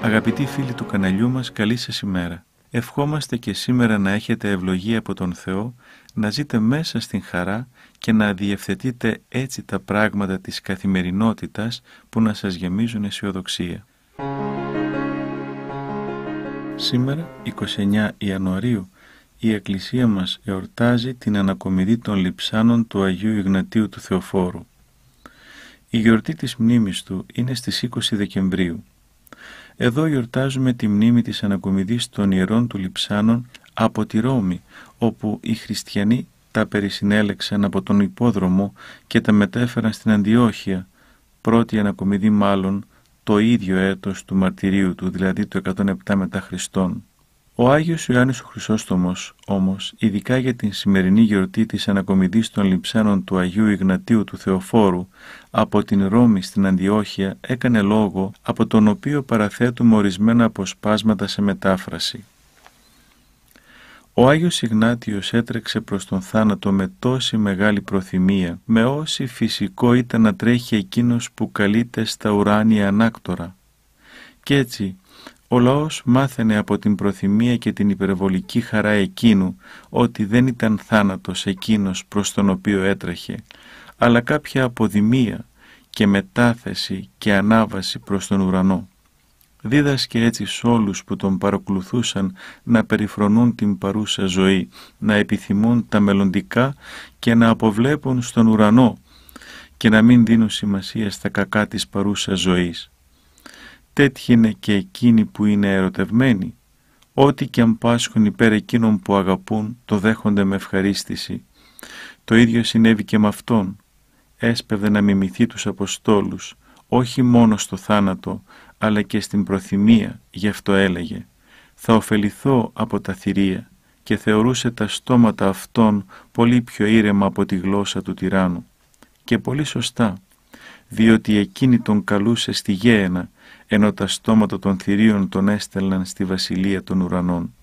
Αγαπητοί φίλοι του καναλιού μας, καλή σας ημέρα. Ευχόμαστε και σήμερα να έχετε ευλογία από τον Θεό, να ζείτε μέσα στην χαρά και να διευθετείτε έτσι τα πράγματα της καθημερινότητας που να σας γεμίζουν αισιοδοξία. Σήμερα, 29 Ιανουαρίου, η Εκκλησία μας εορτάζει την ανακομιδή των λιψάνων του Αγίου Ιγνατίου του Θεοφόρου. Η γιορτή της μνήμης του είναι στις 20 Δεκεμβρίου. Εδώ γιορτάζουμε τη μνήμη της ανακομιδής των ιερών του λιψάνων από τη Ρώμη, όπου οι χριστιανοί τα περισυνέλεξαν από τον υπόδρομο και τα μετέφεραν στην Αντιόχεια, πρώτη ανακομιδή μάλλον το ίδιο έτος του μαρτυρίου του, δηλαδή το 107 μετά Χριστόν. Ο Άγιος Ιωάννης ο Χρυσόστομος όμως, ειδικά για την σημερινή γιορτή της ανακομιδής των λιψάνων του Αγίου Ιγνατίου του Θεοφόρου από την Ρώμη στην Αντιόχεια έκανε λόγο από τον οποίο παραθέτουμε ορισμένα αποσπάσματα σε μετάφραση. Ο Άγιος Ιγνάτιος έτρεξε προς τον θάνατο με τόση μεγάλη προθυμία, με όση φυσικό ήταν να τρέχει εκείνος που καλείται στα ουράνια ανάκτορα. Κι έτσι, ο λαός μάθαινε από την προθυμία και την υπερβολική χαρά εκείνου ότι δεν ήταν θάνατος εκείνος προς τον οποίο έτρεχε, αλλά κάποια αποδημία και μετάθεση και ανάβαση προς τον ουρανό δίδασκε έτσι σ' όλους που τον παρακολουθούσαν να περιφρονούν την παρούσα ζωή, να επιθυμούν τα μελλοντικά και να αποβλέπουν στον ουρανό και να μην δίνουν σημασία στα κακά της παρούσα ζωής. Τέτοιοι είναι και εκείνοι που είναι ερωτευμένοι. Ό,τι και αν πάσχουν υπέρ εκείνων που αγαπούν, το δέχονται με ευχαρίστηση. Το ίδιο συνέβη και με αυτόν. Έσπευδε να μιμηθεί τους Αποστόλους, όχι μόνο στο θάνατο, αλλά και στην προθυμία, γι' αυτό έλεγε «Θα ωφεληθώ από τα θηρία» και θεωρούσε τα στόματα αυτών πολύ πιο ήρεμα από τη γλώσσα του τυράννου. Και πολύ σωστά, διότι εκείνη τον καλούσε στη γένα ενώ τα στόματα των θηρίων τον έστελναν στη βασιλεία των ουρανών.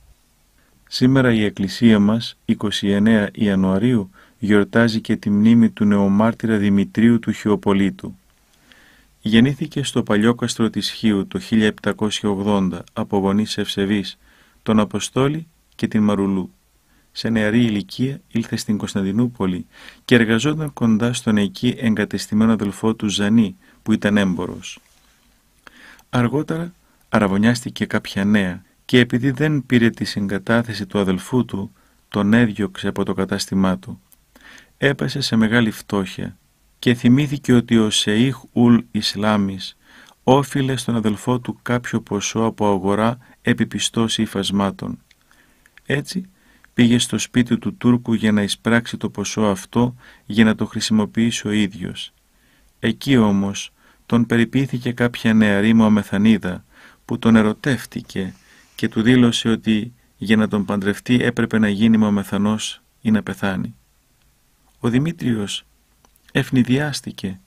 Σήμερα η Εκκλησία μας, 29 Ιανουαρίου, γιορτάζει και τη μνήμη του νεομάρτυρα Δημητρίου του Χιοπολίτου. Γεννήθηκε στο παλιό καστρο της Χίου το 1780 από γονείς Ευσεβής, τον Αποστόλη και την Μαρουλού. Σε νεαρή ηλικία ήλθε στην Κωνσταντινούπολη και εργαζόταν κοντά στον εκεί εγκατεστημένο αδελφό του Ζανί που ήταν έμπορος. Αργότερα αραβωνιάστηκε κάποια νέα και επειδή δεν πήρε τη συγκατάθεση του αδελφού του, τον έδιωξε από το κατάστημά του. Έπεσε σε μεγάλη φτώχεια και θυμήθηκε ότι ο Σεϊχ Ουλ Ισλάμις όφιλε στον αδελφό του κάποιο ποσό από αγορά επιπιστός υφασμάτων. Έτσι πήγε στο σπίτι του Τούρκου για να εισπράξει το ποσό αυτό για να το χρησιμοποιήσει ο ίδιος. Εκεί όμως τον περιποιήθηκε κάποια νεαρή αμεθανίδα που τον ερωτεύτηκε και του δήλωσε ότι για να τον παντρευτεί έπρεπε να γίνει Μωαμεθανός ή να πεθάνει. Ο Δημήτριος ευνηδιάστηκε.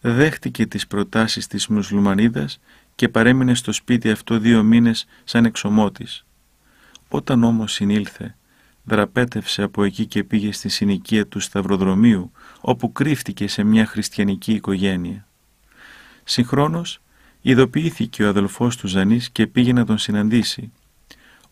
Δέχτηκε τις προτάσεις της μουσλουμανίδας και παρέμεινε στο σπίτι αυτό δύο μήνες σαν εξωμότης. Όταν όμως συνήλθε, δραπέτευσε από εκεί και πήγε στη συνοικία του Σταυροδρομίου, όπου κρύφτηκε σε μια χριστιανική οικογένεια. Συγχρόνως, ειδοποιήθηκε ο αδελφός του Ζανής και πήγε να τον συναντήσει.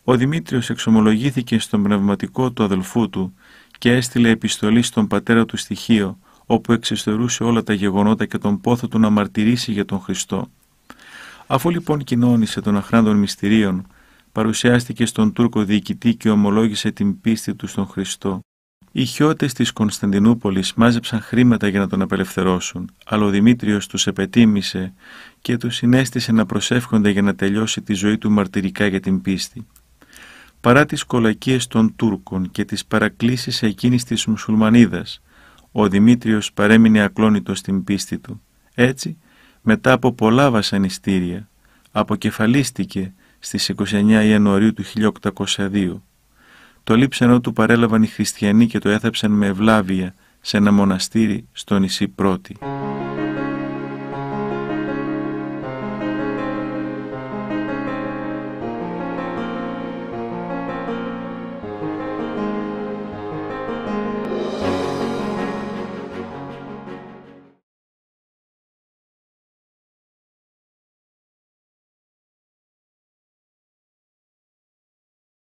Ο Δημήτριος εξομολογήθηκε στον πνευματικό του αδελφού του και έστειλε επιστολή στον πατέρα του στοιχείο, όπου εξεστερούσε όλα τα γεγονότα και τον πόθο του να μαρτυρήσει για τον Χριστό. Αφού λοιπόν κοινώνησε των αχράντων μυστηρίων, παρουσιάστηκε στον Τούρκο διοικητή και ομολόγησε την πίστη του στον Χριστό. Οι χιώτες της Κωνσταντινούπολης μάζεψαν χρήματα για να τον απελευθερώσουν, αλλά ο Δημήτριος τους επετίμησε και τους συνέστησε να προσεύχονται για να τελειώσει τη ζωή του μαρτυρικά για την πίστη. Παρά τις κολακίες των Τούρκων και τις παρακλήσεις εκείνης της Μουσουλμανίδας, ο Δημήτριος παρέμεινε ακλόνητος στην πίστη του. Έτσι, μετά από πολλά βασανιστήρια, αποκεφαλίστηκε στις 29 Ιανουαρίου του 1802. Το λείψανό του παρέλαβαν οι χριστιανοί και το έθεψαν με ευλάβεια σε ένα μοναστήρι στο νησί Πρώτη.